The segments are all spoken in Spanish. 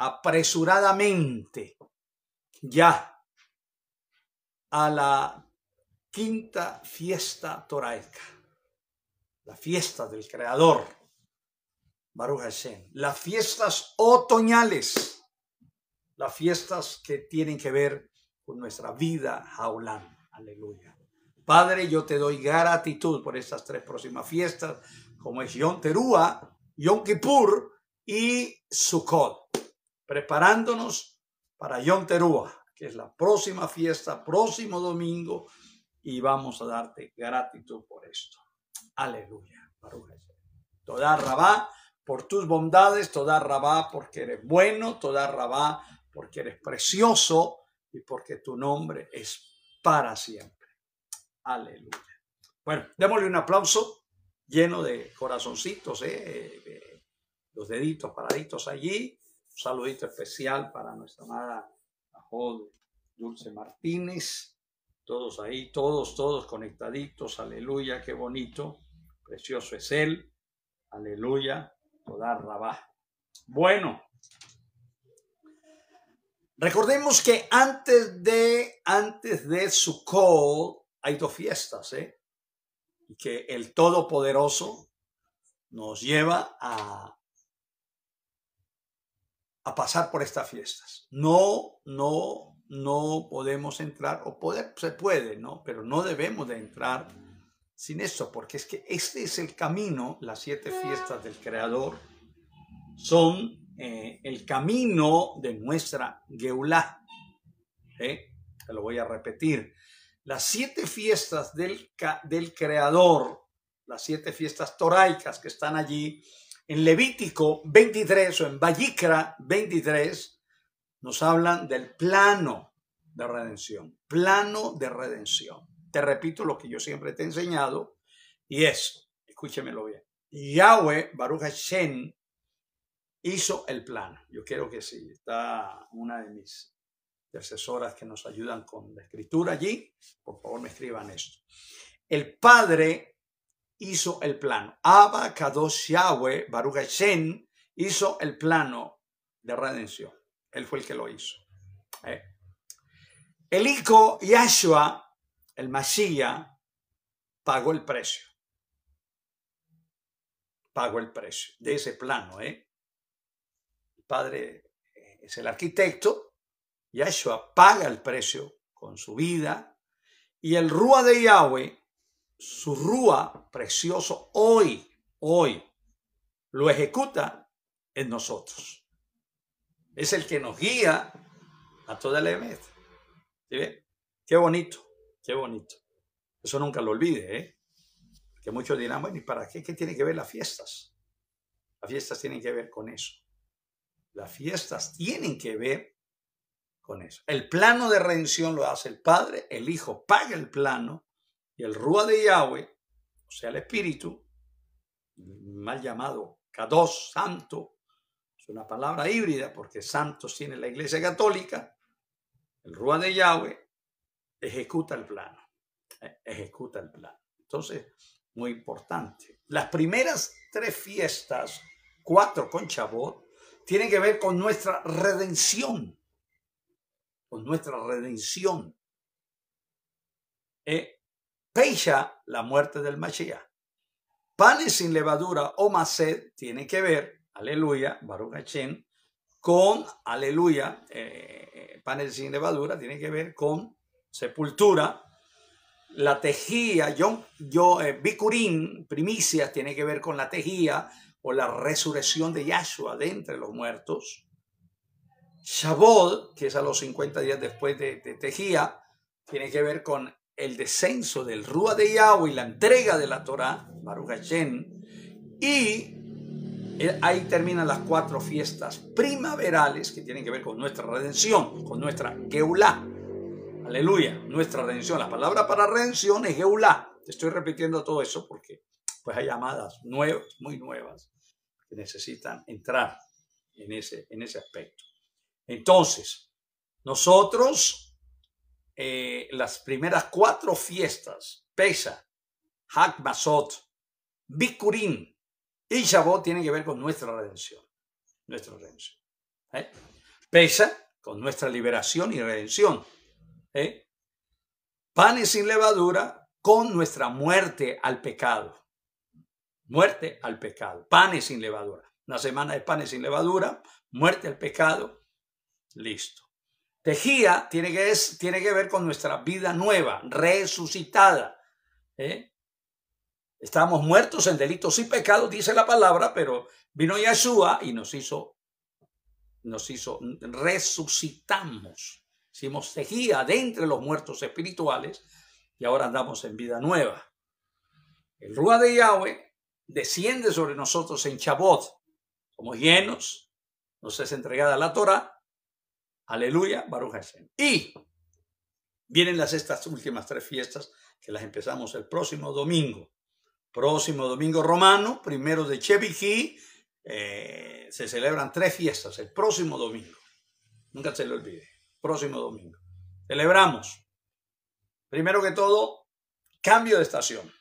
apresuradamente ya a la quinta fiesta toráica, la fiesta del Creador, Baruch las fiestas otoñales, las fiestas que tienen que ver con nuestra vida jaulán. Aleluya. Padre, yo te doy gratitud por estas tres próximas fiestas, como es Yom Terúa, Yom Kippur y Sukkot preparándonos para Yom Terúa, que es la próxima fiesta, próximo domingo, y vamos a darte gratitud por esto. Aleluya. Toda Rabá por tus bondades, toda Rabá porque eres bueno, toda Rabá porque eres precioso y porque tu nombre es para siempre. Aleluya. Bueno, démosle un aplauso lleno de corazoncitos, eh, eh, eh los deditos paraditos allí saludito especial para nuestra amada Dulce Martínez. Todos ahí, todos, todos conectaditos. Aleluya, qué bonito. Precioso es Él. Aleluya, toda rabá. Bueno, recordemos que antes de, antes de su call hay dos fiestas, ¿eh? Y que el Todopoderoso nos lleva a pasar por estas fiestas. No, no, no podemos entrar, o poder, se puede, ¿no? Pero no debemos de entrar sin eso, porque es que este es el camino, las siete ah. fiestas del Creador son eh, el camino de nuestra Geulá. ¿Eh? Te lo voy a repetir. Las siete fiestas del, del Creador, las siete fiestas toraicas que están allí, en Levítico 23 o en Vallicra 23 nos hablan del plano de redención, plano de redención. Te repito lo que yo siempre te he enseñado y es, escúchemelo bien, Yahweh Baruch Hashem hizo el plano. Yo quiero que sí, está una de mis asesoras que nos ayudan con la escritura allí, por favor me escriban esto. El Padre hizo el plano. Kadosh Yahweh, Baruch Hashem, hizo el plano de redención. Él fue el que lo hizo. Eh. El hijo Yahshua, el Masía pagó el precio. Pagó el precio de ese plano. ¿eh? El padre eh, es el arquitecto. Yahshua paga el precio con su vida. Y el Rúa de Yahweh su rúa precioso hoy, hoy, lo ejecuta en nosotros. Es el que nos guía a toda la meta. ¿Sí ven? Qué bonito, qué bonito. Eso nunca lo olvide, ¿eh? Que muchos dirán, bueno, ¿y para qué? ¿Qué tiene que ver las fiestas? Las fiestas tienen que ver con eso. Las fiestas tienen que ver con eso. El plano de redención lo hace el Padre, el Hijo paga el plano y el Rúa de Yahweh, o sea, el Espíritu, mal llamado Kadosh, santo, es una palabra híbrida porque santos tiene la Iglesia Católica, el Rúa de Yahweh ejecuta el plano, e, ejecuta el plano. Entonces, muy importante. Las primeras tres fiestas, cuatro con Chabot, tienen que ver con nuestra redención, con nuestra redención. Eh, Peisha, la muerte del Mashiach. Panes sin levadura o maced tiene que ver, aleluya, Baruch con, aleluya, eh, panes sin levadura tiene que ver con sepultura, la tejía, yo, yo eh, primicias, tiene que ver con la tejía o la resurrección de Yahshua de entre los muertos. Shabod que es a los 50 días después de, de Tejía, tiene que ver con el descenso del Rúa de Yahweh y la entrega de la Torá, Baruch Hashem, y eh, ahí terminan las cuatro fiestas primaverales que tienen que ver con nuestra redención, con nuestra Geulá. Aleluya, nuestra redención. La palabra para redención es Geulá. estoy repitiendo todo eso porque pues hay llamadas nuevas, muy nuevas, que necesitan entrar en ese, en ese aspecto. Entonces, nosotros eh, las primeras cuatro fiestas, Pesa, Hakmasot, Bikurim y Shavuot tienen que ver con nuestra redención. Nuestra redención. ¿eh? Pesa, con nuestra liberación y redención. ¿eh? Panes sin levadura, con nuestra muerte al pecado. Muerte al pecado. Panes sin levadura. Una semana de panes sin levadura, muerte al pecado. Listo. Tejía tiene que, es, tiene que ver con nuestra vida nueva, resucitada. ¿eh? Estábamos muertos en delitos y pecados, dice la palabra, pero vino Yeshua y nos hizo, nos hizo, resucitamos. Hicimos tejía de entre los muertos espirituales y ahora andamos en vida nueva. El Rúa de Yahweh desciende sobre nosotros en Chabot. Somos llenos, nos es entregada la Torah Aleluya, Baruch Hashem. Y vienen las estas últimas tres fiestas que las empezamos el próximo domingo. Próximo domingo romano, primero de Chevichí, eh, se celebran tres fiestas el próximo domingo. Nunca se lo olvide. Próximo domingo. Celebramos. Primero que todo, cambio de estación.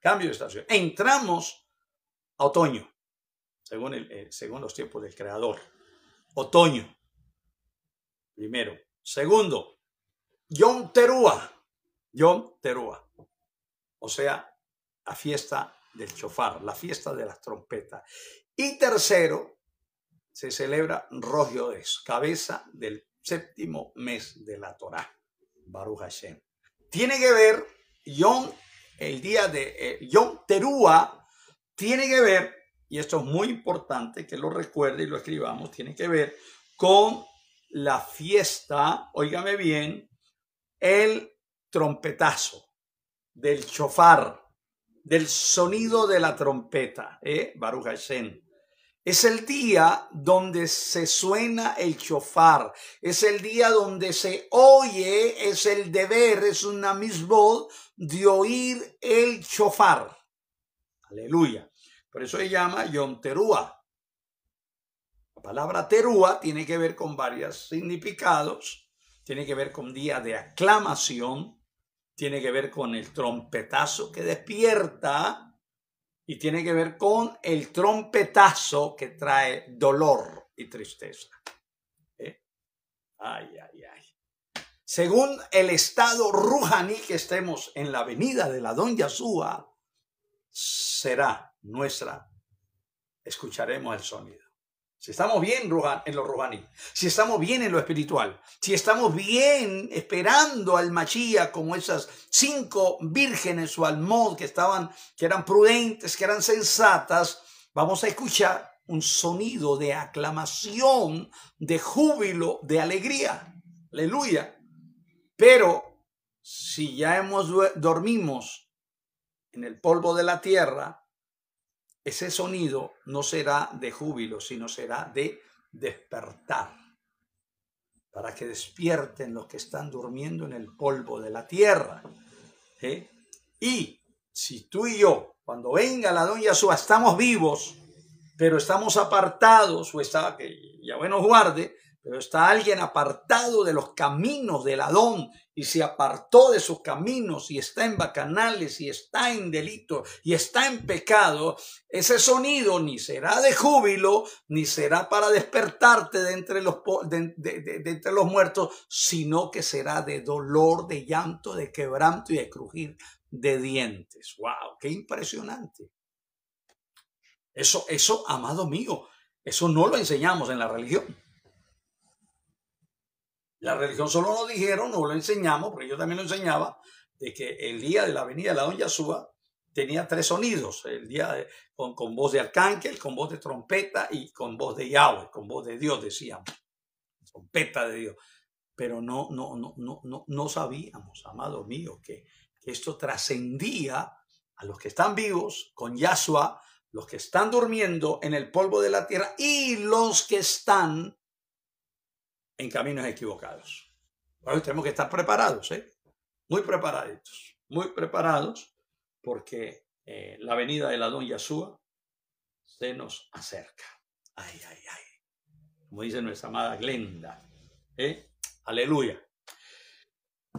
Cambio de estación. Entramos a otoño, según, el, eh, según los tiempos del Creador. Otoño. Primero. Segundo, Yom Terúa, Yom Terúa, O sea, la fiesta del chofar, la fiesta de las trompetas. Y tercero, se celebra Rogio, cabeza del séptimo mes de la Torá, Baruch Hashem. Tiene que ver, Yom, el día de Yom eh, tiene que ver, y esto es muy importante que lo recuerde y lo escribamos, tiene que ver con la fiesta, óigame bien, el trompetazo, del chofar, del sonido de la trompeta, ¿eh? Baruch Es el día donde se suena el chofar, es el día donde se oye, es el deber, es una voz de oír el chofar. Aleluya. Por eso se llama Yom palabra terúa tiene que ver con varios significados. Tiene que ver con día de aclamación, tiene que ver con el trompetazo que despierta y tiene que ver con el trompetazo que trae dolor y tristeza. ¿Eh? Ay, ay, ay. Según el estado rujaní que estemos en la avenida de la Don Yasúa, será nuestra. Escucharemos el sonido. Si estamos bien en lo rubaní, si estamos bien en lo espiritual, si estamos bien esperando al Machía como esas cinco vírgenes o almod que estaban, que eran prudentes, que eran sensatas, vamos a escuchar un sonido de aclamación, de júbilo, de alegría. Aleluya. Pero si ya hemos dormimos en el polvo de la tierra, ese sonido no será de júbilo, sino será de despertar, para que despierten los que están durmiendo en el polvo de la tierra. ¿eh? Y si tú y yo, cuando venga la doña Yahshua, estamos vivos, pero estamos apartados, o está, que ya bueno, guarde, pero está alguien apartado de los caminos del Adón y se apartó de sus caminos y está en bacanales y está en delito y está en pecado, ese sonido ni será de júbilo, ni será para despertarte de entre los, de, entre los muertos, sino que será de dolor, de llanto, de quebranto y de crujir de dientes. ¡Wow! ¡Qué impresionante! Eso, eso, amado mío, eso no lo enseñamos en la religión. La religión solo nos dijeron, no lo enseñamos, porque yo también lo enseñaba, de que el día de la venida de la Don Yahshua tenía tres sonidos, el día con, voz de arcángel, con voz de trompeta y con voz de Yahweh, con voz de Dios, decíamos, trompeta de Dios. Pero no, no, no, no, no, no sabíamos, amado mío, que, que esto trascendía a los que están vivos con Yahshua, los que están durmiendo en el polvo de la tierra y los que están en caminos equivocados. tenemos que estar preparados, ¿eh? muy preparados. muy preparados, porque eh, la venida de la don Yahshua se nos acerca. Ay, ay, ay. Como dice nuestra amada Glenda. ¿eh? Aleluya.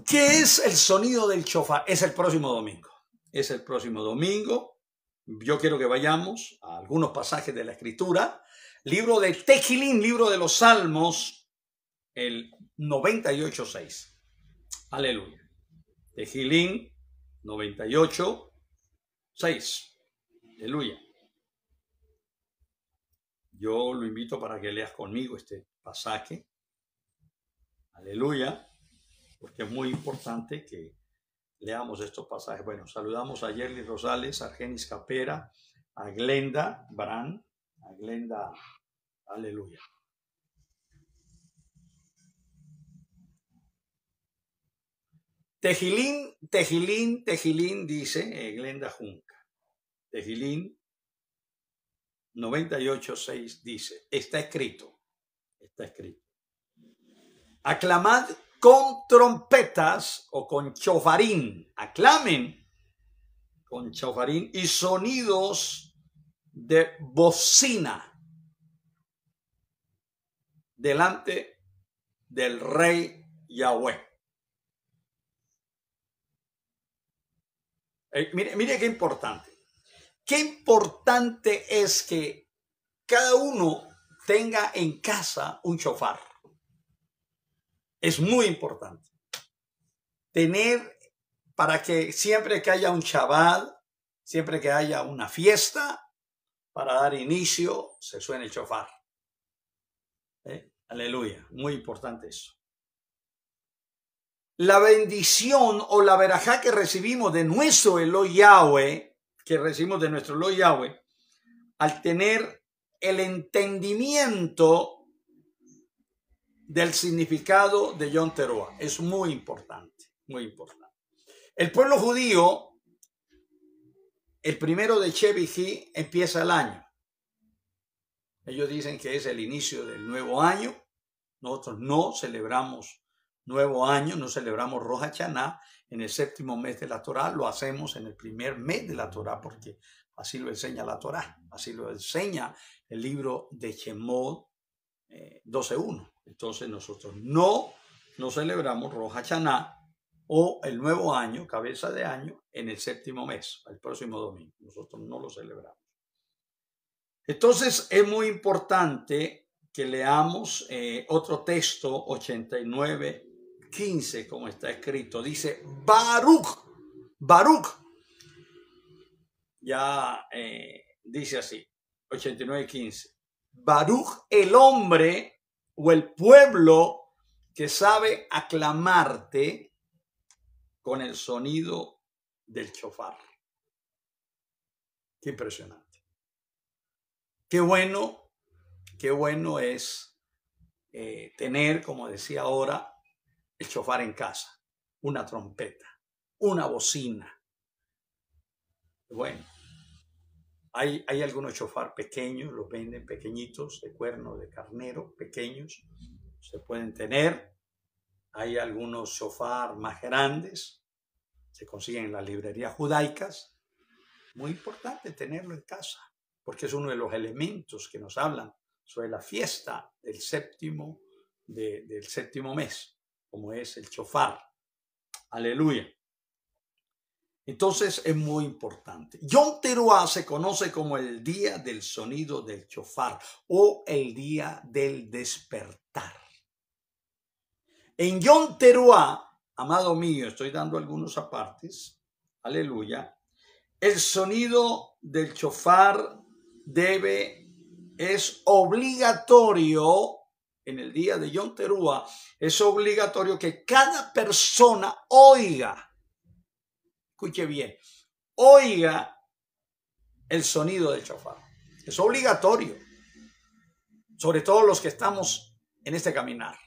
¿Qué es el sonido del chofar? Es el próximo domingo. Es el próximo domingo. Yo quiero que vayamos a algunos pasajes de la escritura. Libro de Tejilín, libro de los Salmos, el 98.6. Aleluya. Tejilín 98.6. Aleluya. Yo lo invito para que leas conmigo este pasaje. Aleluya. Porque es muy importante que leamos estos pasajes. Bueno, saludamos a Yerly Rosales, a Genis Capera, a Glenda Brand, a Glenda. Aleluya. Tejilín, Tejilín, Tejilín, dice eh, Glenda Junca. Tejilín 98.6 dice, está escrito, está escrito. Aclamad con trompetas o con chofarín, aclamen con chofarín y sonidos de bocina delante del rey Yahweh. Eh, mire, mire qué importante. Qué importante es que cada uno tenga en casa un chofar. Es muy importante. Tener para que siempre que haya un chaval, siempre que haya una fiesta, para dar inicio, se suene el chofar. ¿Eh? Aleluya, muy importante eso la bendición o la verajá que recibimos de nuestro Elo Yahweh, que recibimos de nuestro Elo Yahweh, al tener el entendimiento del significado de John Teroa. Es muy importante, muy importante. El pueblo judío, el primero de Chevijí, empieza el año. Ellos dicen que es el inicio del nuevo año. Nosotros no celebramos nuevo año, no celebramos Roja Chaná en el séptimo mes de la Torah, lo hacemos en el primer mes de la Torah porque así lo enseña la Torah, así lo enseña el libro de Shemot 12.1. Eh, Entonces nosotros no, no celebramos Roja Chaná o el nuevo año, cabeza de año, en el séptimo mes, el próximo domingo. Nosotros no lo celebramos. Entonces es muy importante que leamos eh, otro texto, 89 15, como está escrito, dice Baruch, Baruch. Ya eh, dice así, 89, 15. Baruch el hombre o el pueblo que sabe aclamarte con el sonido del chofar. Qué impresionante. Qué bueno, qué bueno es eh, tener, como decía ahora, chofar en casa, una trompeta, una bocina. Bueno, hay, algunos chofar pequeños, los venden pequeñitos, de cuerno, de carnero, pequeños, se pueden tener. Hay algunos chofar más grandes, se consiguen en las librerías judaicas. Muy importante tenerlo en casa, porque es uno de los elementos que nos hablan sobre la fiesta del séptimo, del séptimo mes como es el chofar. Aleluya. Entonces es muy importante. Yon teruá se conoce como el día del sonido del chofar o el día del despertar. En Yon teruá amado mío, estoy dando algunos apartes. Aleluya. El sonido del chofar debe es obligatorio en el día de Yom Terúa, es obligatorio que cada persona oiga, escuche bien, oiga el sonido del chofar. Es obligatorio, sobre todo los que estamos en este caminar.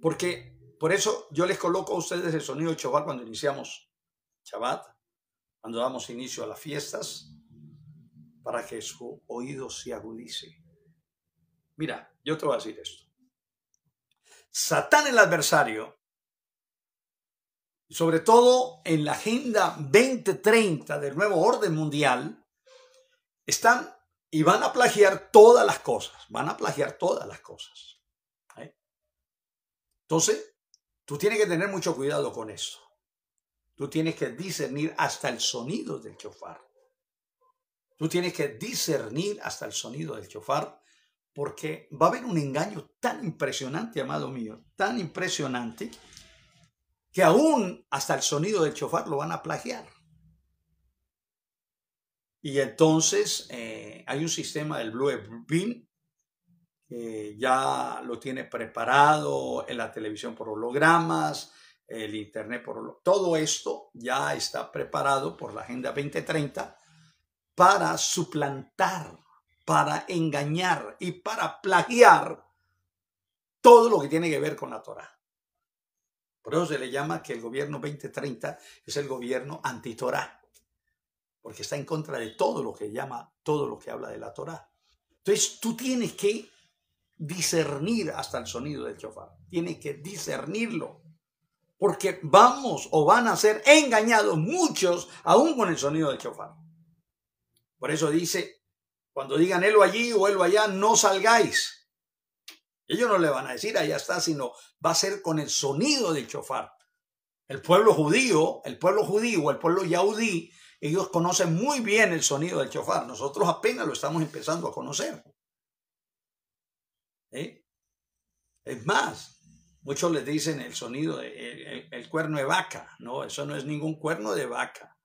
Porque por eso yo les coloco a ustedes el sonido del chofar cuando iniciamos Shabbat, cuando damos inicio a las fiestas, para que su oído se agudice Mira, yo te voy a decir esto. Satán el adversario, sobre todo en la Agenda 2030 del nuevo orden mundial, están y van a plagiar todas las cosas, van a plagiar todas las cosas. ¿eh? Entonces, tú tienes que tener mucho cuidado con eso. Tú tienes que discernir hasta el sonido del chofar. Tú tienes que discernir hasta el sonido del chofar porque va a haber un engaño tan impresionante, amado mío, tan impresionante, que aún hasta el sonido del chofar lo van a plagiar. Y entonces eh, hay un sistema del Blue Beam que ya lo tiene preparado en la televisión por hologramas, el Internet por hologramas. Todo esto ya está preparado por la Agenda 2030 para suplantar para engañar y para plagiar todo lo que tiene que ver con la Torah. Por eso se le llama que el gobierno 2030 es el gobierno anti-Torah, porque está en contra de todo lo que llama, todo lo que habla de la Torah. Entonces tú tienes que discernir hasta el sonido del chofar, tienes que discernirlo, porque vamos o van a ser engañados muchos aún con el sonido del chofar. Por eso dice, cuando digan elo allí o elo allá, no salgáis. Ellos no le van a decir allá está, sino va a ser con el sonido del chofar. El pueblo judío, el pueblo judío, el pueblo yaudí, ellos conocen muy bien el sonido del chofar. Nosotros apenas lo estamos empezando a conocer. Es más, muchos les dicen el sonido, de, el, cuerno de vaca. No, eso no es ningún cuerno de vaca.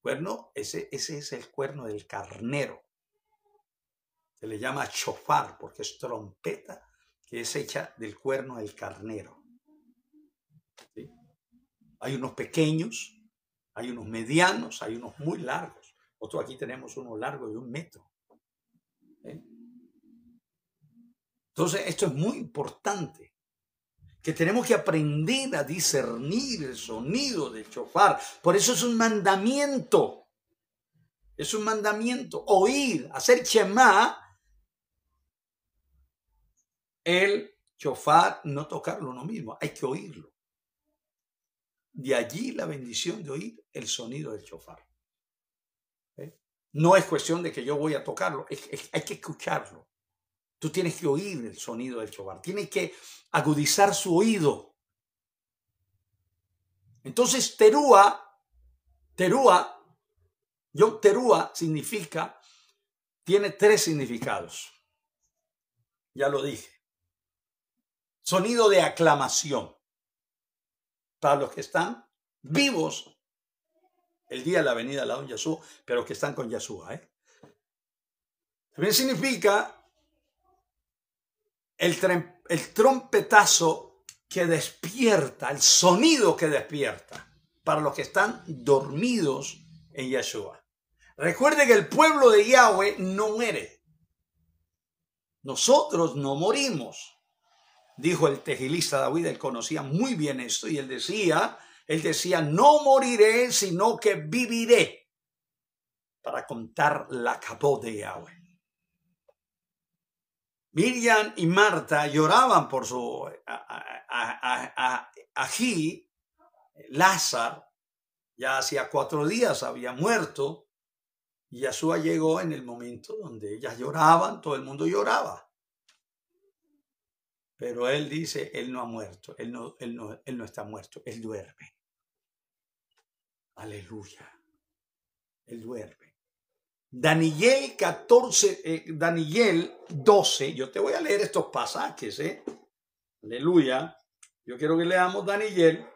cuerno, ese, ese es el cuerno del carnero. Se le llama chofar porque es trompeta que es hecha del cuerno del carnero. Hay unos pequeños, hay unos medianos, hay unos muy largos. Otro aquí tenemos uno largo de un metro. ¿Eh? Entonces, esto es muy importante. Que tenemos que aprender a discernir el sonido de chofar. Por eso es un mandamiento. Es un mandamiento. Oír, hacer chamá el chofar, no tocarlo uno mismo, hay que oírlo. De allí la bendición de oír el sonido del chofar. ¿Eh? No es cuestión de que yo voy a tocarlo, hay que escucharlo. Tú tienes que oír el sonido del chofar, tienes que agudizar su oído. Entonces, Terúa, Terúa, yo Terúa significa, tiene tres significados. Ya lo dije sonido de aclamación. Para los que están vivos el día de la venida de la don Yahshua, pero que están con Yahshua. ¿eh? También significa el, el trompetazo que despierta, el sonido que despierta para los que están dormidos en Yahshua. Recuerde que el pueblo de Yahweh no muere. Nosotros no morimos dijo el tejilista David, él conocía muy bien esto y él decía, él decía, no moriré, sino que viviré para contar la capó de Yahweh. Miriam y Marta lloraban por su ají, Lázaro, ya hacía cuatro días había muerto, y Yahshua llegó en el momento donde ellas lloraban, todo el mundo lloraba. Pero él dice, él no ha muerto, él no, él no, está muerto, él duerme. Aleluya. Él duerme. Daniel 14, eh, Daniel 12, yo te voy a leer estos pasajes, ¿eh? Aleluya. Yo quiero que leamos Daniel.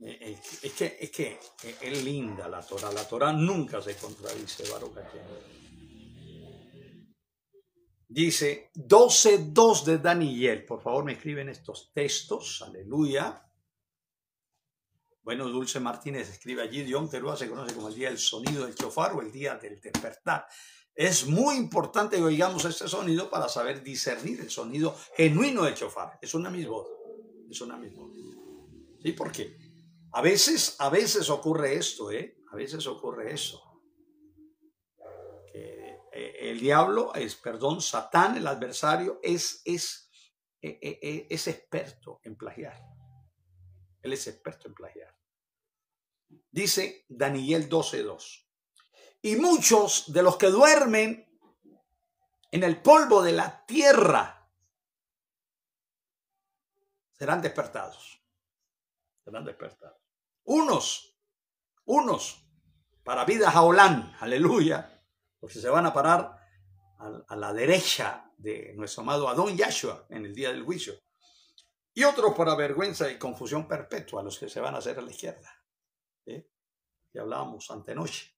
Eh, eh, es que, es que es linda la Torah. La Torah nunca se contradice, Baruch Dice 12.2 de Daniel. Por favor, me escriben estos textos. Aleluya. Bueno, Dulce Martínez escribe allí, Dion se conoce como el día del sonido del chofar o el día del despertar. Es muy importante que oigamos este sonido para saber discernir el sonido genuino del chofar. Es una misma voz. Es una misma voz. ¿Sí? ¿Por qué? A veces, a veces ocurre esto, ¿eh? A veces ocurre eso. Eh, el diablo, es, perdón, Satán, el adversario, es, es, eh, eh, es, experto en plagiar. Él es experto en plagiar. Dice Daniel 12.2. Y muchos de los que duermen en el polvo de la tierra serán despertados. Serán despertados. Unos, unos, para vida jaolán, aleluya porque se van a parar a, la derecha de nuestro amado Adón Yahshua en el día del juicio. Y otros para vergüenza y confusión perpetua, los que se van a hacer a la izquierda. ¿eh? hablábamos antenoche.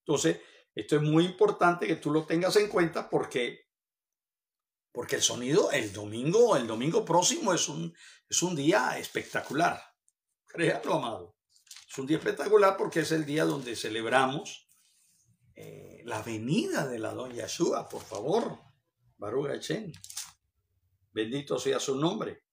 Entonces, esto es muy importante que tú lo tengas en cuenta porque porque el sonido el domingo, el domingo próximo es un, es un día espectacular. Créalo, amado. Es un día espectacular porque es el día donde celebramos eh, la venida de la doña Yeshua, por favor. Baruch Bendito sea su nombre.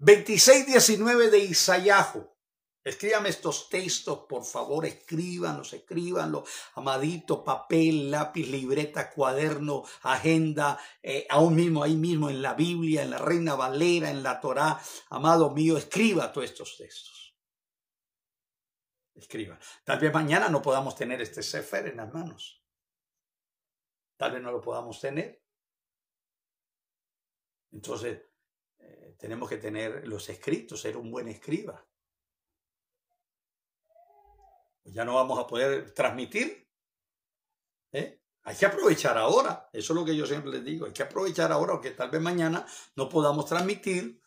26.19 de Isayajo. Escríbame estos textos, por favor, escríbanlos, escríbanlos. Amadito, papel, lápiz, libreta, cuaderno, agenda, eh, aún mismo, ahí mismo, en la Biblia, en la Reina Valera, en la Torá. Amado mío, escriba todos estos textos escriba. Tal vez mañana no podamos tener este Sefer en las manos. Tal vez no lo podamos tener. Entonces, eh, tenemos que tener los escritos, ser un buen escriba. Pues ya no vamos a poder transmitir. ¿eh? Hay que aprovechar ahora. Eso es lo que yo siempre les digo. Hay que aprovechar ahora, porque tal vez mañana no podamos transmitir,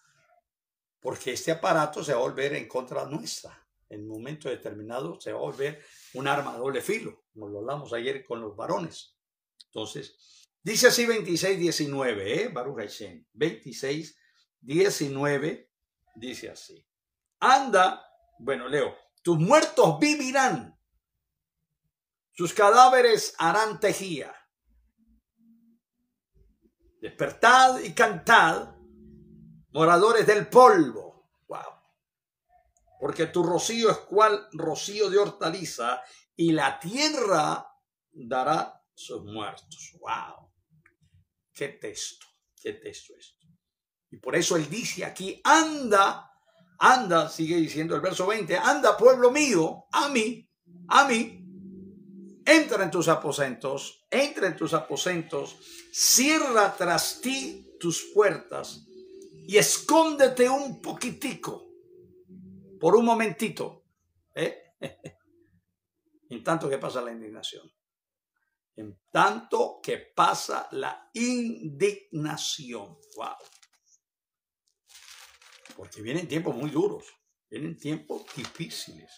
porque este aparato se va a volver en contra nuestra en un momento determinado se va a volver un arma de doble filo, como lo hablamos ayer con los varones. Entonces, dice así 26, 19, ¿eh? Baruch Hashem, 26, 19, dice así. Anda, bueno, leo, tus muertos vivirán, sus cadáveres harán tejía. Despertad y cantad, moradores del polvo porque tu rocío es cual rocío de hortaliza y la tierra dará sus muertos. ¡Wow! ¡Qué texto! ¡Qué texto es! Y por eso él dice aquí, anda, anda, sigue diciendo el verso 20, anda pueblo mío, a mí, a mí, entra en tus aposentos, entra en tus aposentos, cierra tras ti tus puertas y escóndete un poquitico por un momentito. ¿eh? en tanto que pasa la indignación. En tanto que pasa la indignación. Porque vienen tiempos muy duros, vienen tiempos difíciles.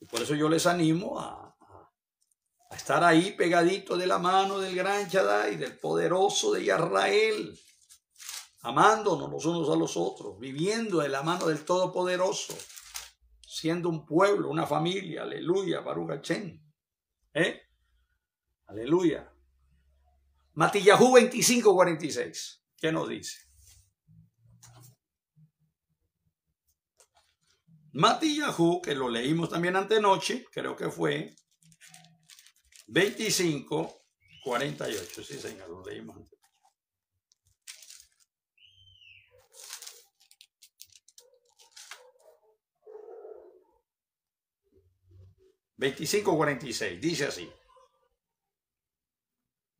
Y por eso yo les animo a, estar ahí pegadito de la mano del gran Shaddai, del poderoso de Israel amándonos los unos a los otros, viviendo en la mano del Todopoderoso, siendo un pueblo, una familia, aleluya, Baruch ¿Eh? Aleluya. Matillahu 25, 46. ¿Qué nos dice? Matillahu, que lo leímos también antenoche, creo que fue 25, 48. Sí, señor, lo leímos antes. 25.46, dice así.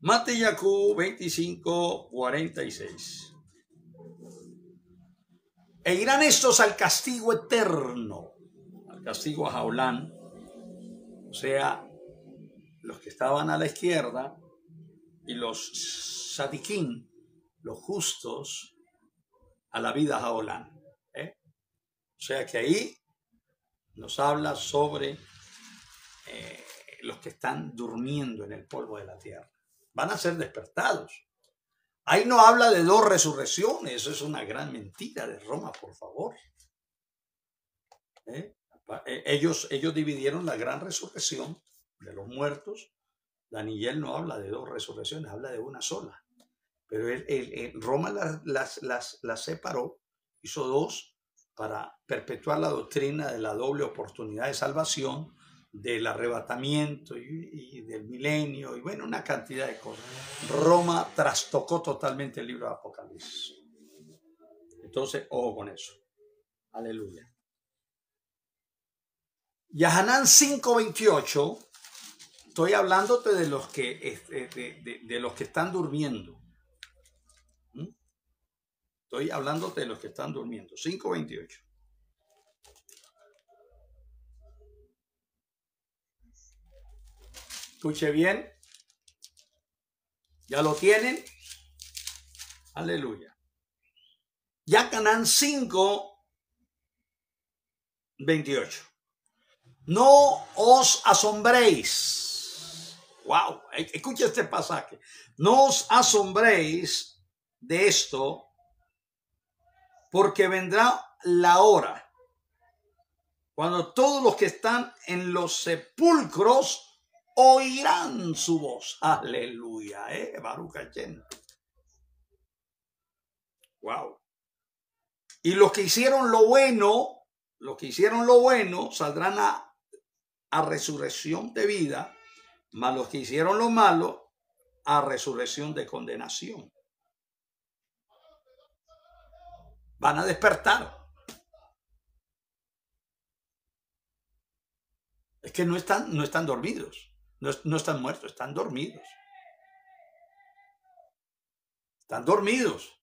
Mate 25, 25.46. E irán estos al castigo eterno, al castigo a Jaulán, o sea, los que estaban a la izquierda y los sadiquín, los justos, a la vida Jaolán. ¿eh? O sea que ahí nos habla sobre eh, los que están durmiendo en el polvo de la tierra. Van a ser despertados. Ahí no habla de dos resurrecciones, eso es una gran mentira de Roma, por favor. ¿Eh? Eh, ellos, ellos dividieron la gran resurrección de los muertos. Daniel no habla de dos resurrecciones, habla de una sola. Pero Roma las, las, las separó, hizo dos para perpetuar la doctrina de la doble oportunidad de salvación del arrebatamiento y, del milenio, y bueno, una cantidad de cosas. Roma trastocó totalmente el libro de Apocalipsis. Entonces, ojo con eso. Aleluya. Y 5.28, estoy hablándote de los que, eh, eh, de los que están durmiendo. ¿Mm? Estoy hablándote de los que están durmiendo. 5.28. Escuche bien. ¿Ya lo tienen? Aleluya. Ya Canán 5, 28. No os asombréis. Wow, e-, escucha este pasaje. No os asombréis de esto, porque vendrá la hora cuando todos los que están en los sepulcros oirán su voz. Aleluya, eh, Baruch Wow. Y los que hicieron lo bueno, los que hicieron lo bueno saldrán a, resurrección de vida, mas los que hicieron lo malo a resurrección de condenación. Van a despertar. Es que no están, no están dormidos. No, están muertos, están dormidos. Están dormidos.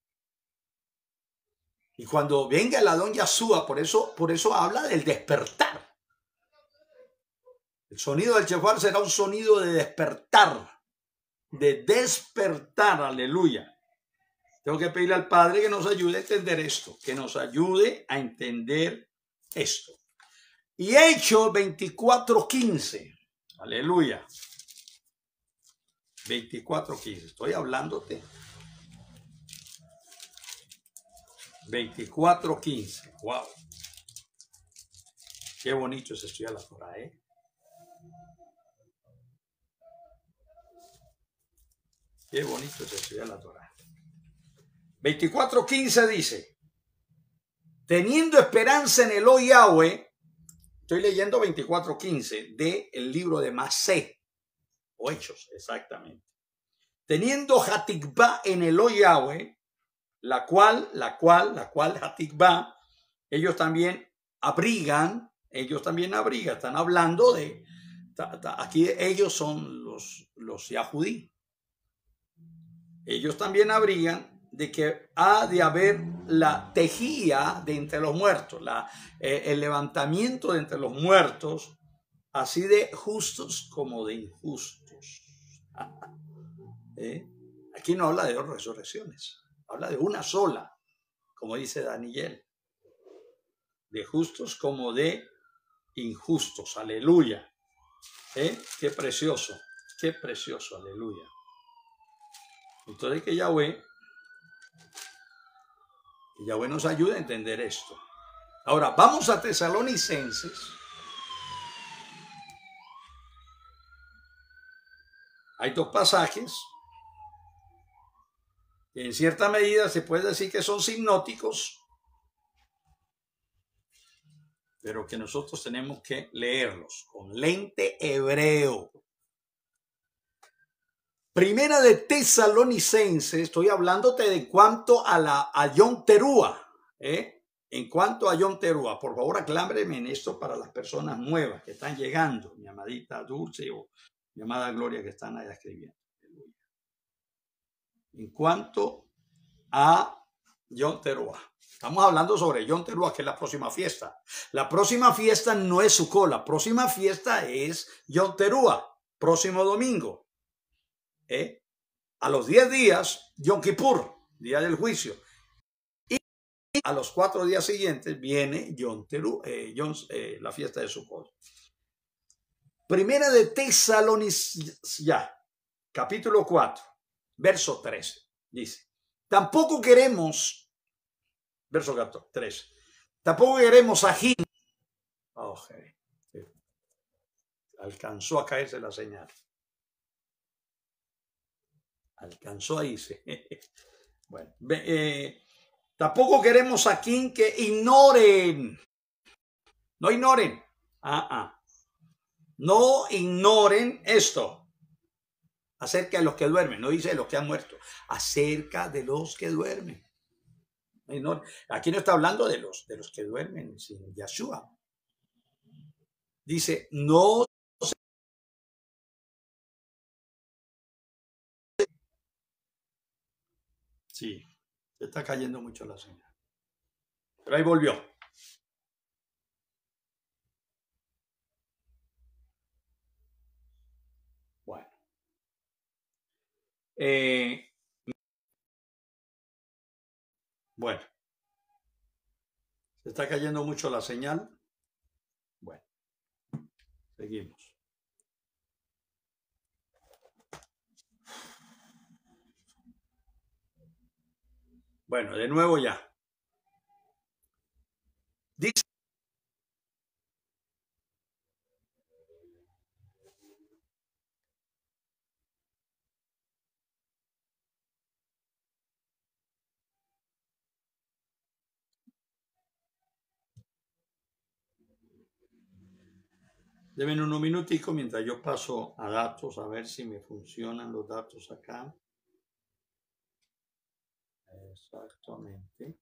Y cuando venga el Adón Yasúa, por eso, por eso habla del despertar. El sonido del Chefuar será un sonido de despertar, de despertar, aleluya. Tengo que pedirle al Padre que nos ayude a entender esto, que nos ayude a entender esto. Y Hechos 24:15. Aleluya. 24.15. Estoy hablándote. 24.15. Wow. Qué bonito se estudiar la Torah, ¿eh? Qué bonito se estudiar la Torah. 24.15 dice, teniendo esperanza en el hoy Estoy leyendo 24.15 el libro de Masé, o Hechos, exactamente. Teniendo Hatikba en el Oyahweh, la cual, la cual, la cual Hatikba, ellos también abrigan, ellos también abrigan, están hablando de, aquí ellos son los, los Yahudí. Ellos también abrigan de que ha de haber la tejía de entre los muertos, la, eh, el levantamiento de entre los muertos, así de justos como de injustos. ¿Eh? Aquí no habla de dos resurrecciones, habla de una sola, como dice Daniel, de justos como de injustos, aleluya. ¿Eh? Qué precioso, qué precioso, aleluya. Entonces que Yahweh y Yahweh nos ayuda a entender esto. Ahora, vamos a Tesalonicenses. Hay dos pasajes que en cierta medida se puede decir que son sinóticos. pero que nosotros tenemos que leerlos con lente hebreo. Primera de Tesalonicense. estoy hablándote de cuanto a la a John Terúa, ¿eh? En cuanto a John Terúa, por favor aclámbreme en esto para las personas nuevas que están llegando, mi amadita Dulce o mi amada Gloria que están ahí escribiendo. En cuanto a John Terúa. Estamos hablando sobre John Terúa, que es la próxima fiesta. La próxima fiesta no es su cola. próxima fiesta es John Terúa. próximo domingo. ¿eh? a los 10 días, Yom Kippur, día del juicio. Y a los cuatro días siguientes viene Yom Teru, eh, eh, la fiesta de Sukkot. Primera de Tesalonicia, capítulo 4, verso 13, dice, tampoco queremos, verso 3, 13, tampoco queremos a Okay. Oh, alcanzó a caerse la señal. Alcanzó ahí, bueno, eh, tampoco queremos aquí que ignoren. No ignoren. Ah, ah. No ignoren esto. Acerca de los que duermen. No dice de los que han muerto. Acerca de los que duermen. aquí no está hablando de los, de los que duermen sin Yeshua. Dice, no Sí, se está cayendo mucho la señal. Pero ahí volvió. Bueno. Eh, bueno. Se está cayendo mucho la señal. Bueno. Seguimos. Bueno, de nuevo ya. Deben unos minutico mientras yo paso a datos a ver si me funcionan los datos acá. Exactamente.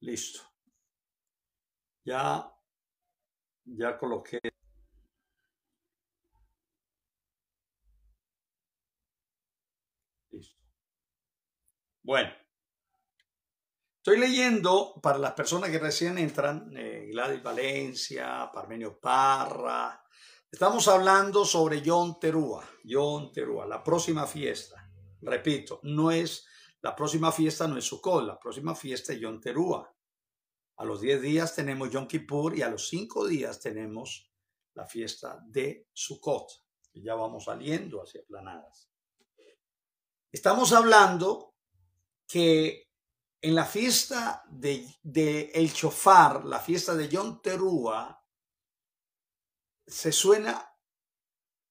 Listo. Ya, ya coloqué Bueno, estoy leyendo para las personas que recién entran, eh, Gladys Valencia, Parmenio Parra. Estamos hablando sobre John Terúa, John Terúa, la próxima fiesta. Repito, no es la próxima fiesta no es Sukkot, la próxima fiesta es John Terúa. A los 10 días tenemos Yom Kippur y a los 5 días tenemos la fiesta de Sukkot. Y ya vamos saliendo hacia planadas. Estamos hablando que en la fiesta de, El Chofar, la fiesta de John Terúa, se suena,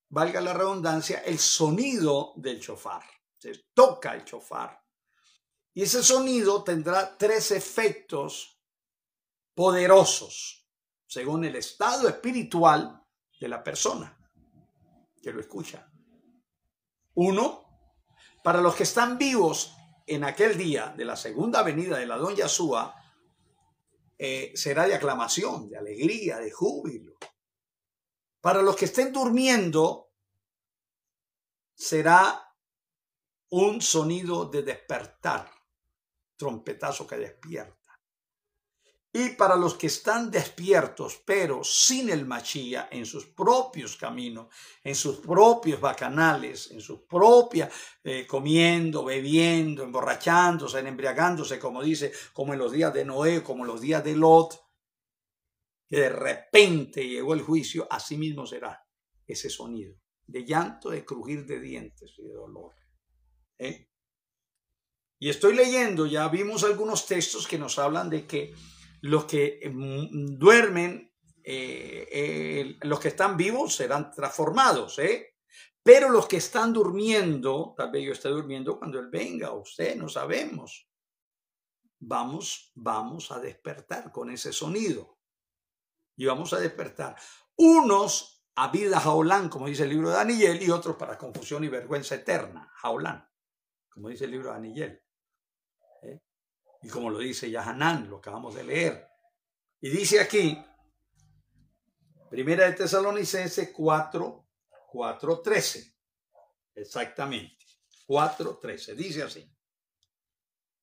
valga la redundancia, el sonido del chofar. Se toca el chofar. Y ese sonido tendrá tres efectos poderosos, según el estado espiritual de la persona que lo escucha. Uno, para los que están vivos en aquel día de la segunda venida de la Don Súa eh, será de aclamación, de alegría, de júbilo. Para los que estén durmiendo, será un sonido de despertar, trompetazo que despierta y para los que están despiertos, pero sin el Machía, en sus propios caminos, en sus propios bacanales, en sus propias, eh, comiendo, bebiendo, emborrachándose, embriagándose, como dice, como en los días de Noé, como en los días de Lot, que de repente llegó el juicio, así mismo será ese sonido de llanto, de crujir de dientes y de dolor. ¿eh? Y estoy leyendo, ya vimos algunos textos que nos hablan de que los que em, duermen, eh, los que están vivos serán transformados, ¿eh? Pero los que están durmiendo, tal vez yo esté durmiendo cuando él venga, usted, no sabemos. Vamos, vamos a despertar con ese sonido. Y vamos a despertar. Unos a vida jaulán, como dice el libro de Daniel, y otros para confusión y vergüenza eterna, jaulán, como dice el libro de Daniel. Y como lo dice Hanán, lo acabamos de leer. Y dice aquí, Primera de Tesalonicense 4, 4, 13. Exactamente. 4, 13. Dice así.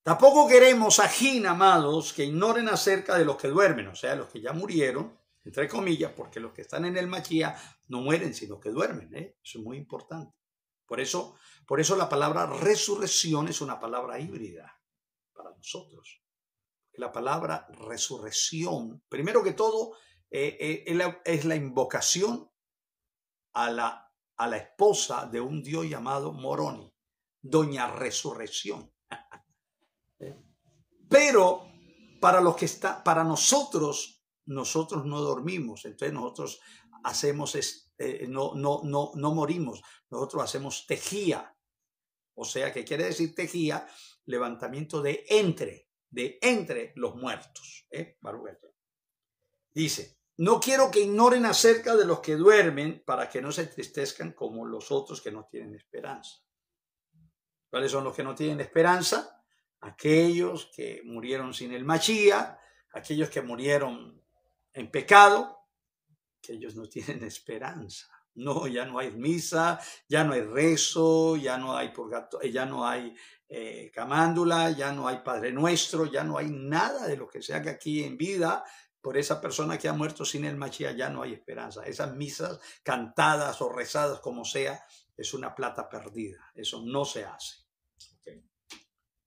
Tampoco queremos, ajín, amados, que ignoren acerca de los que duermen, o sea, los que ya murieron, entre comillas, porque los que están en el machía no mueren, sino que duermen. ¿eh? Eso es muy importante. Por eso, por eso la palabra resurrección es una palabra híbrida nosotros. La palabra resurrección, primero que todo, eh, eh, es la invocación a la, a la esposa de un dios llamado Moroni, Doña Resurrección. Pero para los que está, para nosotros, nosotros no dormimos, entonces nosotros hacemos, eh, no, no, no, no morimos, nosotros hacemos tejía. O sea, que quiere decir tejía? levantamiento de entre, de entre los muertos. ¿eh? Dice, no quiero que ignoren acerca de los que duermen para que no se entristezcan como los otros que no tienen esperanza. ¿Cuáles son los que no tienen esperanza? Aquellos que murieron sin el Machía, aquellos que murieron en pecado, que ellos no tienen esperanza. No, ya no hay misa, ya no hay rezo, ya no hay porgato, ya no hay eh, camándula, ya no hay Padre Nuestro, ya no hay nada de lo que se haga aquí en vida. Por esa persona que ha muerto sin el machía ya no hay esperanza. Esas misas cantadas o rezadas como sea, es una plata perdida. Eso no se hace.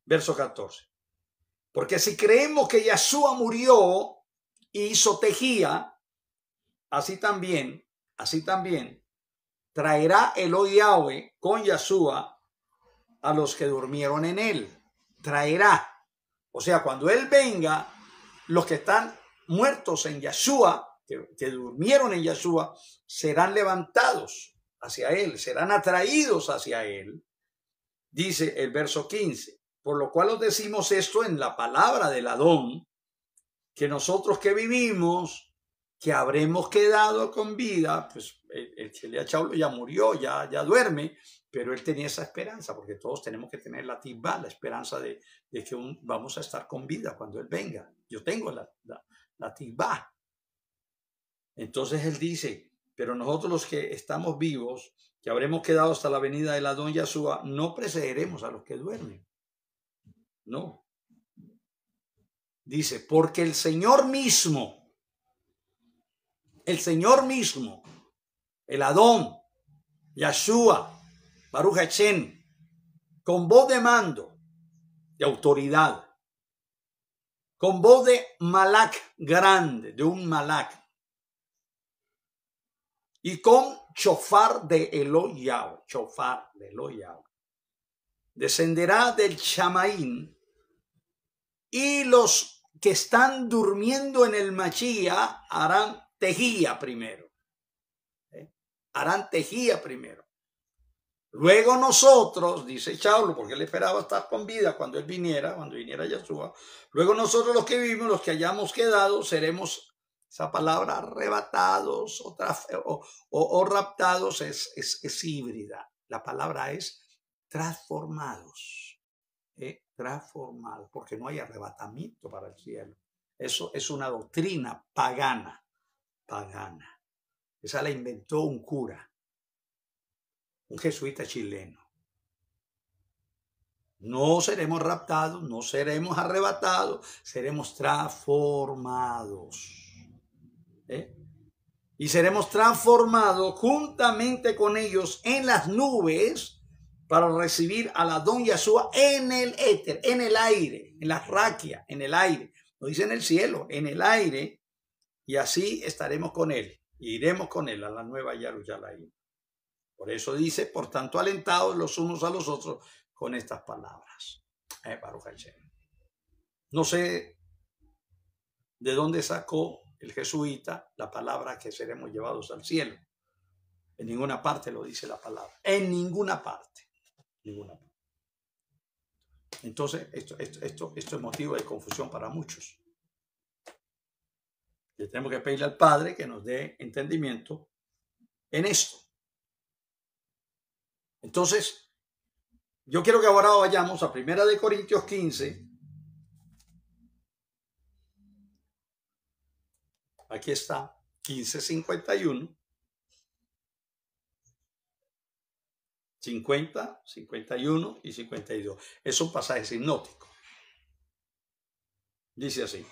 Verso 14. Porque si creemos que Yahshua murió y hizo tejía, así también, así también, traerá el Yahweh con Yahshua a los que durmieron en él. Traerá. O sea, cuando él venga, los que están muertos en Yeshua, que, durmieron en Yeshua, serán levantados hacia él, serán atraídos hacia él. Dice el verso 15. Por lo cual os decimos esto en la palabra del Adón, que nosotros que vivimos, que habremos quedado con vida, pues el, que le ha ya murió, ya, ya duerme, pero él tenía esa esperanza, porque todos tenemos que tener la tibá, la esperanza de, que vamos a estar con vida cuando él venga. Yo tengo la, la, tibá. Entonces él dice, pero nosotros los que estamos vivos, que habremos quedado hasta la venida del Adón Yahshua, no precederemos a los que duermen. No. Dice, porque el Señor mismo, el Señor mismo, el Adón, Yahshua, Baruch con voz de mando, de autoridad, con voz de Malak grande, de un Malak, y con chofar de Eloyao, chofar de Eloyao. Descenderá del Chamaín y los que están durmiendo en el Machía harán tejía primero. ¿eh? Harán tejía primero. Luego nosotros, dice Chaulo, porque él esperaba estar con vida cuando él viniera, cuando viniera Yahshua. luego nosotros los que vivimos, los que hayamos quedado, seremos, esa palabra, arrebatados o, o, raptados es, es, híbrida. La palabra es transformados, ¿eh? transformados, porque no hay arrebatamiento para el cielo. Eso es una doctrina pagana, pagana. Esa la inventó un cura un jesuita chileno. No seremos raptados, no seremos arrebatados, seremos transformados. ¿eh? Y seremos transformados juntamente con ellos en las nubes para recibir a la don Yahshua en el éter, en el aire, en la raquia, en el aire. No dice en el cielo, en el aire. Y así estaremos con él. y iremos con él a la nueva Yarushalayim. Por eso dice, por tanto, alentados los unos a los otros con estas palabras. Eh, no sé de dónde sacó el jesuita la palabra que seremos llevados al cielo. En ninguna parte lo dice la palabra. En ninguna parte. Entonces, esto, esto, esto, esto es motivo de confusión para muchos. Le tenemos que pedirle al Padre que nos dé entendimiento en esto. Entonces, yo quiero que ahora vayamos a Primera de Corintios 15. Aquí está, 1551. 50, 51 y 52. Es un pasaje hipnótico. Dice así.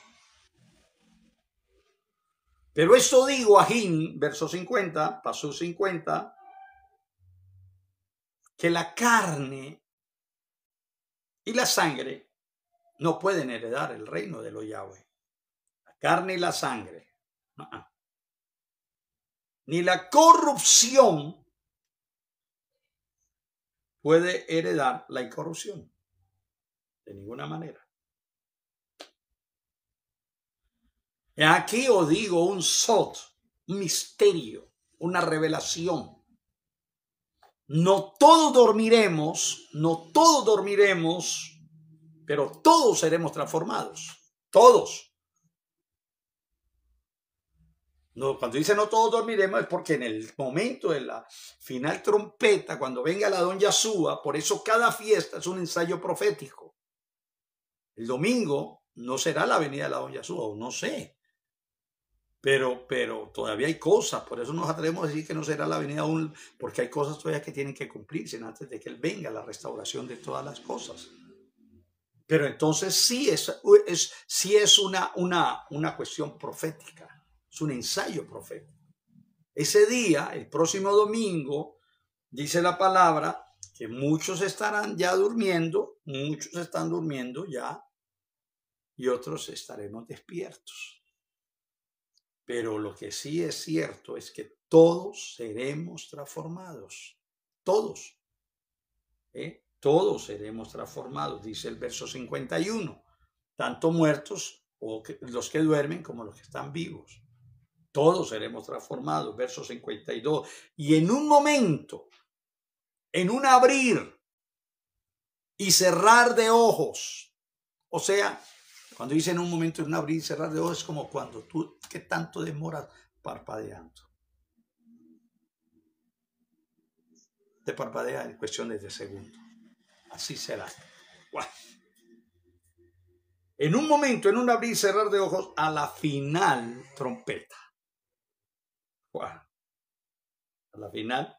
Pero esto digo a Jim, verso 50, pasó 50, que la carne y la sangre no pueden heredar el reino de los Yahweh. La carne y la sangre. Ah. Ni la corrupción puede heredar la incorrupción. De ninguna manera. Aquí os digo un sot, un misterio, una revelación no todos dormiremos, no todos dormiremos, pero todos seremos transformados. Todos. No, cuando dice no todos dormiremos es porque en el momento de la final trompeta, cuando venga la don Yasúa, por eso cada fiesta es un ensayo profético. El domingo no será la venida de la don Yasúa, o no sé pero, todavía hay cosas, por eso nos atrevemos a decir que no será la venida aún, porque hay cosas todavía que tienen que cumplirse antes de que Él venga, la restauración de todas las cosas. Pero entonces sí es, es, es una, una, una cuestión profética, es un ensayo profético. Ese día, el próximo domingo, dice la palabra que muchos estarán ya durmiendo, muchos están durmiendo ya, y otros estaremos despiertos. Pero lo que sí es cierto es que todos seremos transformados. Todos. ¿eh? Todos seremos transformados, dice el verso 51. Tanto muertos o los que duermen como los que están vivos. Todos seremos transformados, verso 52. Y en un momento, en un abrir y cerrar de ojos, o sea, cuando dice en un momento en un abrir y cerrar de ojos, es como cuando tú, ¿qué tanto demoras parpadeando? Te parpadea en cuestiones de segundos. Así será. En un momento, en un abrir y cerrar de ojos, a la final trompeta. A la final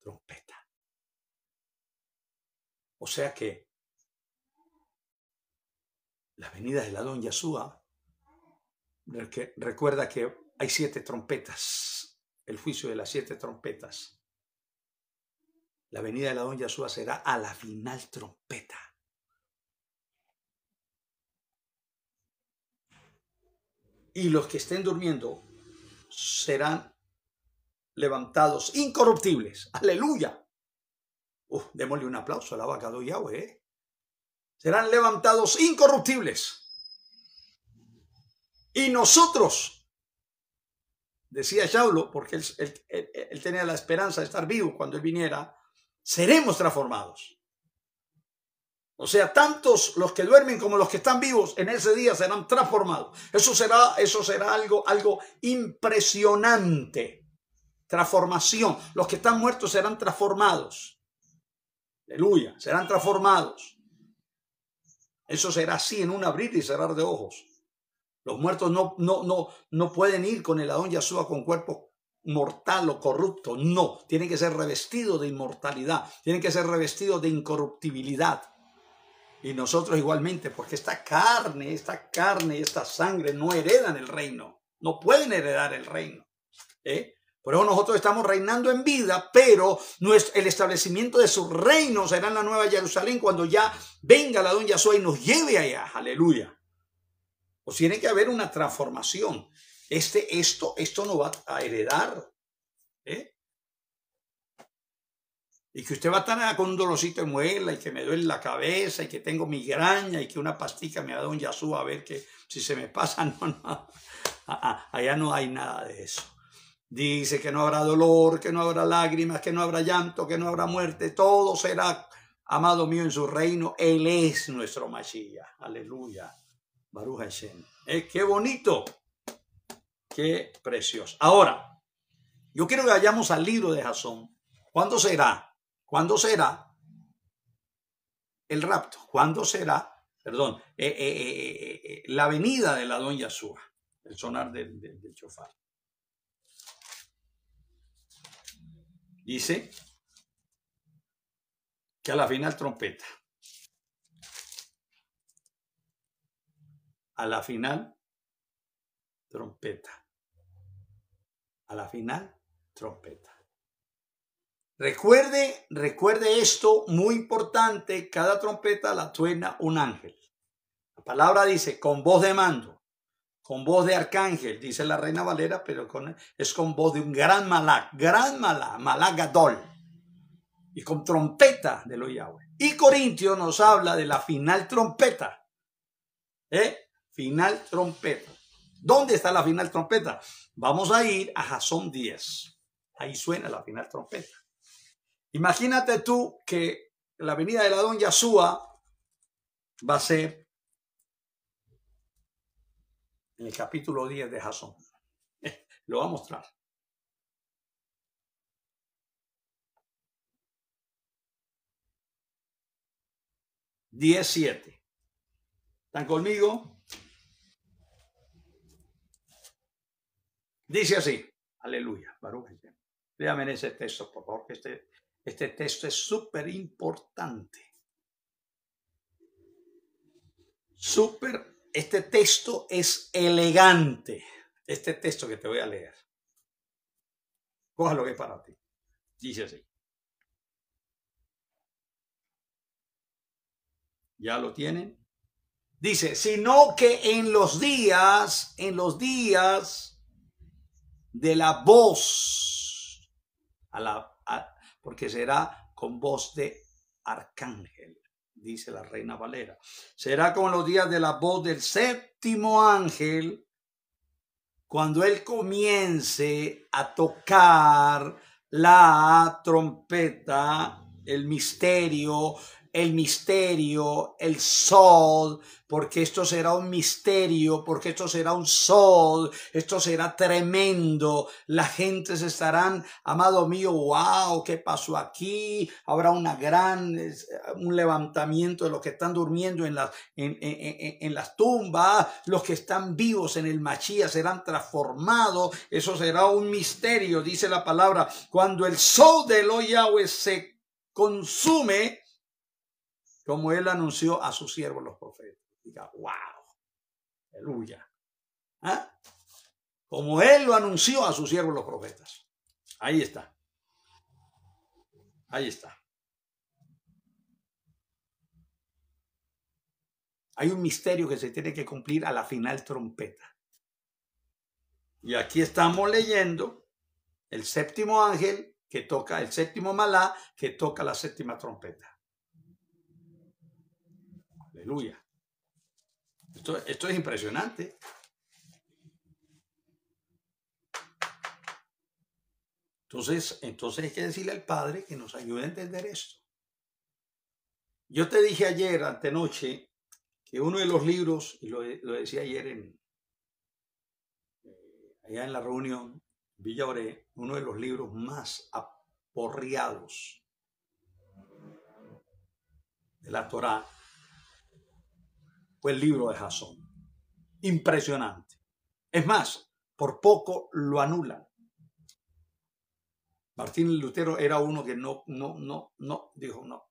trompeta. O sea que la venida de la don Yahshua, recuerda que hay siete trompetas, el juicio de las siete trompetas. La venida de la don Yasúa será a la final trompeta. Y los que estén durmiendo serán levantados incorruptibles. Aleluya. démosle un aplauso a la vaca de Yahweh. ¿eh? serán levantados incorruptibles. Y nosotros, decía Shaulo, porque él, tenía la esperanza de estar vivo cuando él viniera, seremos transformados. O sea, tantos los que duermen como los que están vivos en ese día serán transformados. Eso será, eso será algo, algo impresionante. Transformación. Los que están muertos serán transformados. Aleluya, serán transformados. Eso será así en un abrir y cerrar de ojos. Los muertos no, no, no, no pueden ir con el Adón Yahshua con cuerpo mortal o corrupto. No, tienen que ser revestidos de inmortalidad, tienen que ser revestidos de incorruptibilidad. Y nosotros igualmente, porque esta carne, esta carne y esta sangre no heredan el reino, no pueden heredar el reino. ¿eh? Por eso nosotros estamos reinando en vida, pero el establecimiento de su reino será en la Nueva Jerusalén cuando ya venga la Don Yasúa y nos lleve allá. Aleluya. O pues tiene que haber una transformación. Este, esto, esto no va a heredar. ¿eh? Y que usted va a estar con un dolorcito en muela y que me duele la cabeza y que tengo migraña y que una pastica me ha dado un a ver que si se me pasa. no. Ah, ah, allá no hay nada de eso. Dice que no habrá dolor, que no habrá lágrimas, que no habrá llanto, que no habrá muerte. Todo será, amado mío, en su reino. Él es nuestro Mashiach. Aleluya. Baruch Hashem. Eh, ¡Qué bonito! ¡Qué precioso! Ahora, yo quiero que vayamos al libro de Jasón. ¿Cuándo será? ¿Cuándo será el rapto? ¿Cuándo será, perdón, eh, eh, la venida de la doña Yahshua? El sonar del, del, del chofar. Dice que a la final trompeta. A la final trompeta. A la final trompeta. Recuerde, recuerde esto muy importante, cada trompeta la tuena un ángel. La palabra dice con voz de mando con voz de arcángel, dice la reina Valera, pero con, es con voz de un gran malac, gran malac, malagadol gadol, y con trompeta de los Yahweh. Y Corintio nos habla de la final trompeta, ¿eh? Final trompeta. ¿Dónde está la final trompeta? Vamos a ir a Jasón 10. Ahí suena la final trompeta. Imagínate tú que la venida de la Don Yasúa va a ser en el capítulo 10 de Jasón. Lo va a mostrar. Diecisiete. ¿Están conmigo? Dice así. Aleluya. Baruch en ese texto, por favor, este, este texto es súper importante. Súper este texto es elegante. Este texto que te voy a leer. Coja lo que es para ti. Dice así. ¿Ya lo tienen? Dice, sino que en los días, en los días de la voz, a la, porque será con voz de arcángel dice la reina Valera. Será como los días de la voz del séptimo ángel, cuando él comience a tocar la trompeta, el misterio, el misterio, el sol, porque esto será un misterio, porque esto será un sol, esto será tremendo. La gente se estarán, amado mío, wow, ¿qué pasó aquí? Habrá una gran, un levantamiento de los que están durmiendo en las, en, en, en las tumbas, los que están vivos en el Machía serán transformados. Eso será un misterio, dice la palabra. Cuando el sol de lo se consume, como él anunció a sus siervos los profetas. Diga, wow, aleluya. ¿Ah? Como él lo anunció a sus siervos los profetas. Ahí está. Ahí está. Hay un misterio que se tiene que cumplir a la final trompeta. Y aquí estamos leyendo el séptimo ángel que toca, el séptimo malá que toca la séptima trompeta. Aleluya. Esto, es impresionante. Entonces, entonces hay que decirle al Padre que nos ayude a entender esto. Yo te dije ayer, antenoche, que uno de los libros, y lo, decía ayer en, eh, allá en la reunión, Villa uno de los libros más aporreados de la Torá fue el libro de Jasón. Impresionante. Es más, por poco lo anulan. Martín Lutero era uno que no, no, no, no, dijo no.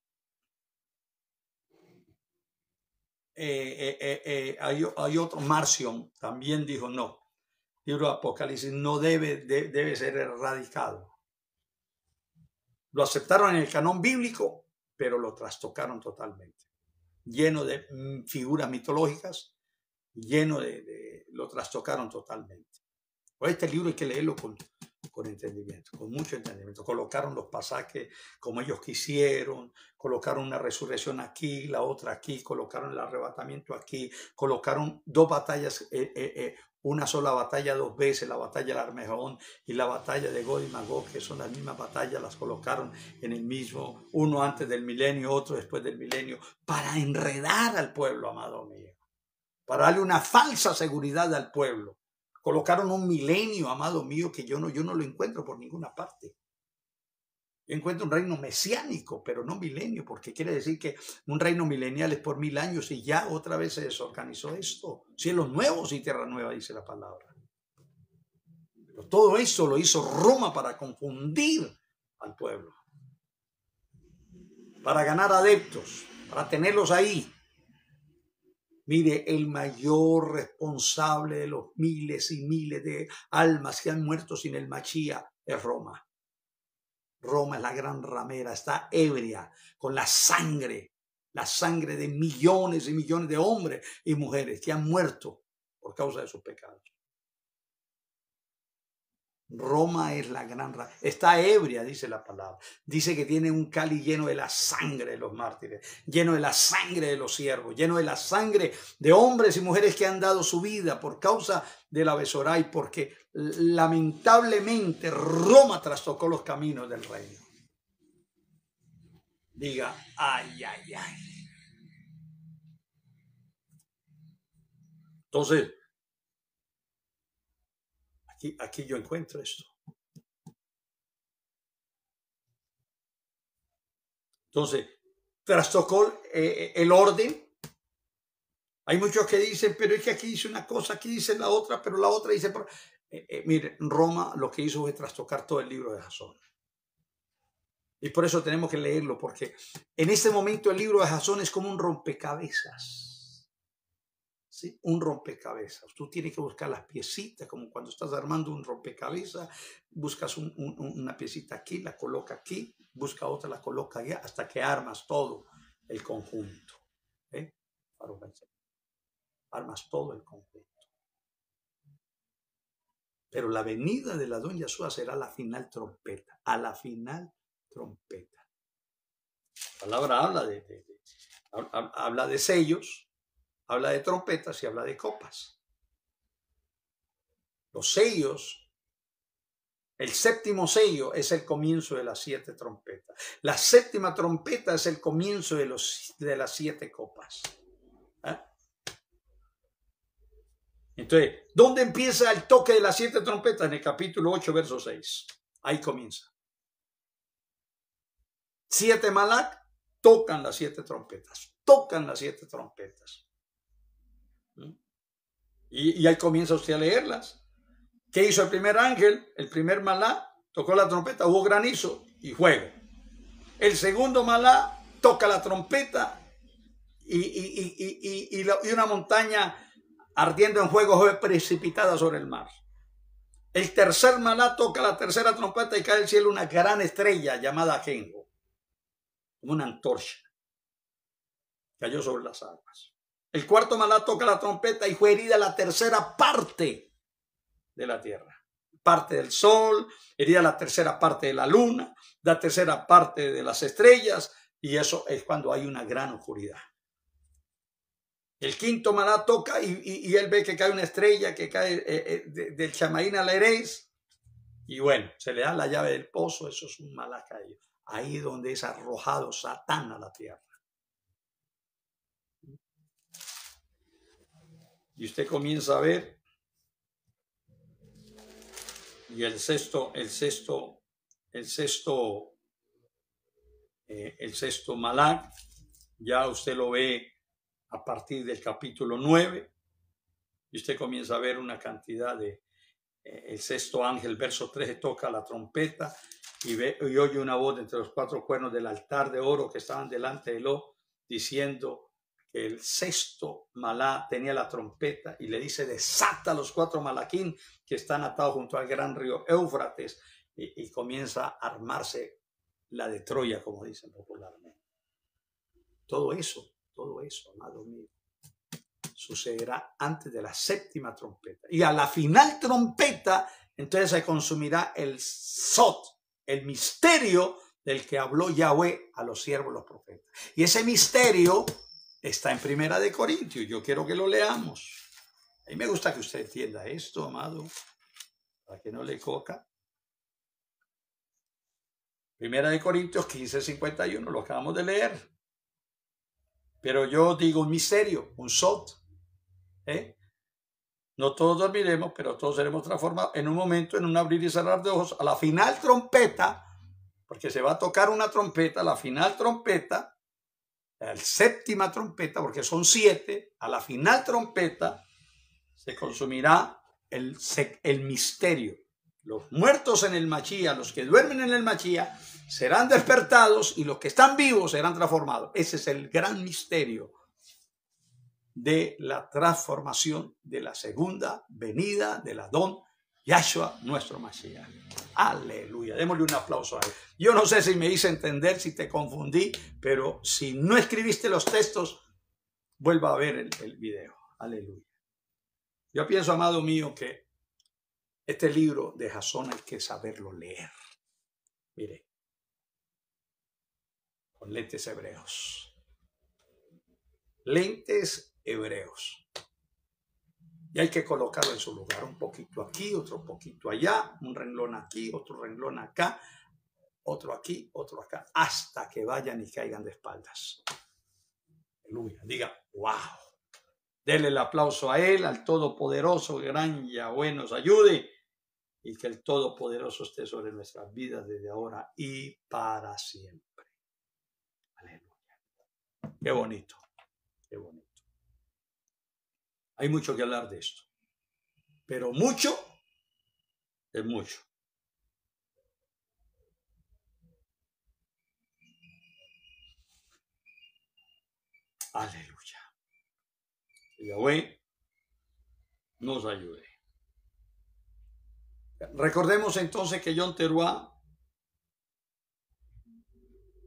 Eh, eh, eh, hay, otro, Marcion, también dijo no. libro de Apocalipsis no debe, debe ser erradicado. Lo aceptaron en el canon bíblico, pero lo trastocaron totalmente lleno de mm, figuras mitológicas, lleno de, lo trastocaron totalmente. o pues este libro hay que leerlo con, con entendimiento, con mucho entendimiento. Colocaron los pasajes como ellos quisieron, colocaron una resurrección aquí, la otra aquí, colocaron el arrebatamiento aquí, colocaron dos batallas, eh, eh, eh, una sola batalla dos veces, la batalla del Armejón y la batalla de Gog y que son las mismas batallas, las colocaron en el mismo, uno antes del milenio, otro después del milenio, para enredar al pueblo, amado mío, para darle una falsa seguridad al pueblo. Colocaron un milenio, amado mío, que yo no, yo no lo encuentro por ninguna parte encuentra un reino mesiánico, pero no milenio, porque quiere decir que un reino milenial es por mil años y ya otra vez se desorganizó esto. Cielos nuevos y tierra nueva, dice la palabra. Pero todo eso lo hizo Roma para confundir al pueblo, para ganar adeptos, para tenerlos ahí. Mire, el mayor responsable de los miles y miles de almas que han muerto sin el Machía es Roma. Roma es la gran ramera, está ebria con la sangre, la sangre de millones y millones de hombres y mujeres que han muerto por causa de sus pecados. Roma es la gran raza. Está ebria, dice la palabra. Dice que tiene un cali lleno de la sangre de los mártires, lleno de la sangre de los siervos, lleno de la sangre de hombres y mujeres que han dado su vida por causa de la Besoray, porque lamentablemente Roma trastocó los caminos del reino. Diga, ay, ay, ay. Entonces, Aquí, yo encuentro esto. Entonces, trastocó eh, eh, el orden. Hay muchos que dicen, pero es que aquí dice una cosa, aquí dice la otra, pero la otra dice... Eh, mire, Roma lo que hizo fue trastocar todo el libro de Jasón. Y por eso tenemos que leerlo, porque en este momento el libro de Jasón es como un rompecabezas un rompecabezas. Tú tienes que buscar las piecitas, como cuando estás armando un rompecabezas, buscas una piecita aquí, la coloca aquí, busca otra, la coloca allá, hasta que armas todo el conjunto. ¿eh? Armas todo el conjunto. Pero la venida de la Doña Sua será la final trompeta, a la final trompeta. La palabra habla de, habla de sellos, habla de trompetas y habla de copas. Los sellos, el séptimo sello es el comienzo de las siete trompetas. La séptima trompeta es el comienzo de, los, de las siete copas. ¿Ah? Entonces, ¿dónde empieza el toque de las siete trompetas? En el capítulo 8, verso 6. Ahí comienza. Siete Malak tocan las siete trompetas. Tocan las siete trompetas. Y, ahí comienza usted a leerlas. ¿Qué hizo el primer ángel? El primer malá tocó la trompeta, hubo granizo y fuego. El segundo malá toca la trompeta y, y, una montaña ardiendo en fuego precipitada sobre el mar. El tercer malá toca la tercera trompeta y cae del cielo una gran estrella llamada Gengo, una antorcha. Cayó sobre las aguas. El cuarto malá toca la trompeta y fue herida la tercera parte de la tierra. Parte del sol, herida la tercera parte de la luna, la tercera parte de las estrellas, y eso es cuando hay una gran oscuridad. El quinto malá toca y, él ve que cae una estrella que cae eh, eh, del chamaín la Y bueno, se le da la llave del pozo, eso es un caído. Ahí donde es arrojado Satán a la tierra. Y usted comienza a ver. Y el sexto, el sexto, el sexto, eh, el sexto Malak, ya usted lo ve a partir del capítulo 9. Y usted comienza a ver una cantidad de... Eh, el sexto ángel, verso 3, toca la trompeta y, y oye una voz entre los cuatro cuernos del altar de oro que estaban delante de Lo, diciendo, el sexto Malá tenía la trompeta y le dice, desata a los cuatro Malaquín que están atados junto al gran río Éufrates y, comienza a armarse la de Troya, como dicen popularmente. Todo eso, todo eso, amado mío, sucederá antes de la séptima trompeta. Y a la final trompeta, entonces se consumirá el Sot, el misterio del que habló Yahweh a los siervos, los profetas. Y ese misterio Está en Primera de Corintios, yo quiero que lo leamos. A mí me gusta que usted entienda esto, amado, para que no le coca. Primera de Corintios 15, 51, lo acabamos de leer. Pero yo digo un misterio, un sot. ¿eh? No todos dormiremos, pero todos seremos transformados en un momento, en un abrir y cerrar de ojos, a la final trompeta, porque se va a tocar una trompeta, la final trompeta, la séptima trompeta, porque son siete, a la final trompeta se consumirá el, el misterio. Los muertos en el Machía, los que duermen en el Machía, serán despertados y los que están vivos serán transformados. Ese es el gran misterio de la transformación de la segunda venida del Adón Yahshua, nuestro Mashiach. Aleluya. Démosle un aplauso a él. Yo no sé si me hice entender, si te confundí, pero si no escribiste los textos, vuelva a ver el, video. Aleluya. Yo pienso, amado mío, que este libro de Jasón hay que saberlo leer. Mire, con lentes hebreos. Lentes hebreos. Y hay que colocarlo en su lugar, un poquito aquí, otro poquito allá, un renglón aquí, otro renglón acá, otro aquí, otro acá, hasta que vayan y caigan de espaldas. Aleluya. Diga, wow. Dele el aplauso a Él, al Todopoderoso, gran Yahweh nos ayude y que el Todopoderoso esté sobre nuestras vidas desde ahora y para siempre. Aleluya. Qué bonito. Qué bonito. Hay mucho que hablar de esto. Pero mucho es mucho. Aleluya. Yahweh nos ayude. Recordemos entonces que John Teruá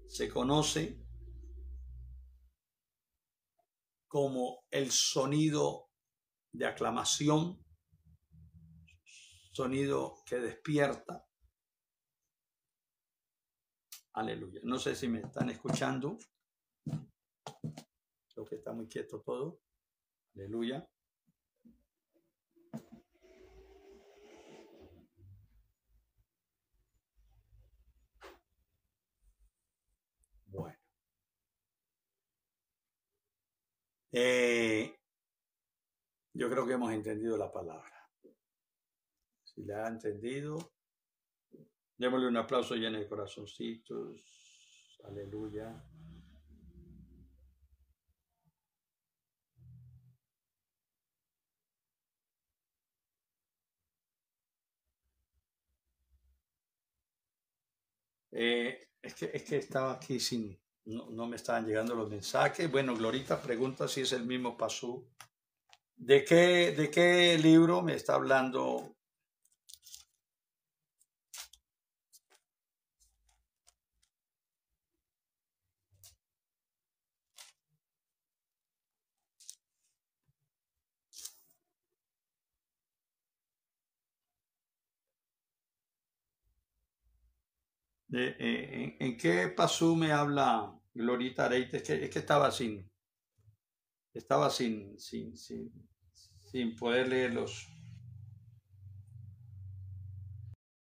se conoce como el sonido de aclamación, sonido que despierta. Aleluya. No sé si me están escuchando. Creo que está muy quieto todo. Aleluya. Bueno. Eh, yo creo que hemos entendido la palabra. Si la ha entendido, démosle un aplauso lleno de corazoncitos. Aleluya. Eh, es, que, es, que, estaba aquí sin, no, no, me estaban llegando los mensajes. Bueno, Glorita pregunta si es el mismo pasú ¿De qué, de qué libro me está hablando? Eh, en, qué pasú me habla Glorita Areite? Es que, es que estaba sin, estaba sin, sin, sin, sin poder leerlos.